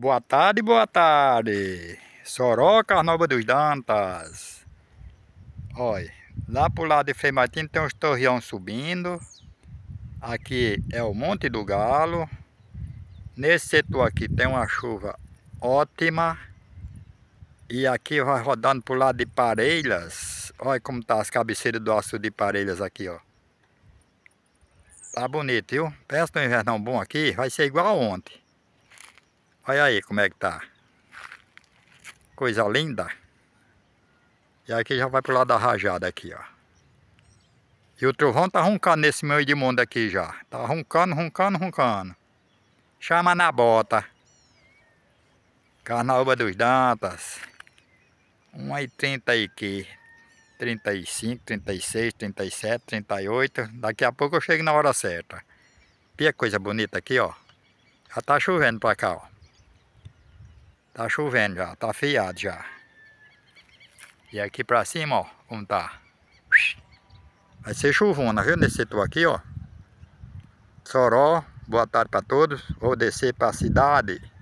Boa tarde, boa tarde. Soroca, Arnoba dos Dantas. Olha, lá pro lado de Frei Martim tem uns torreões subindo. Aqui é o Monte do Galo. Nesse setor aqui tem uma chuva ótima. E aqui vai rodando pro lado de Parelhas. Olha como tá as cabeceiras do aço de Parelhas aqui, ó. Tá bonito, viu? Peço um invernão bom aqui. Vai ser igual ontem. Olha aí como é que tá. Coisa linda. E aqui já vai pro lado da rajada aqui, ó. E o trovão tá roncando nesse meio de mundo aqui já. Tá roncando, roncando, roncando. Chama na bota. Carnaúba dos Dantas. 1,30 aqui. 35, 36, 37, 38. Daqui a pouco eu chego na hora certa. Pia coisa bonita aqui, ó. Já tá chovendo pra cá, ó. Tá chovendo já, tá feiado já. E aqui pra cima, ó, como tá. Vai ser chuvona, viu, nesse setor aqui, ó. Soró, boa tarde pra todos. Vou descer pra cidade.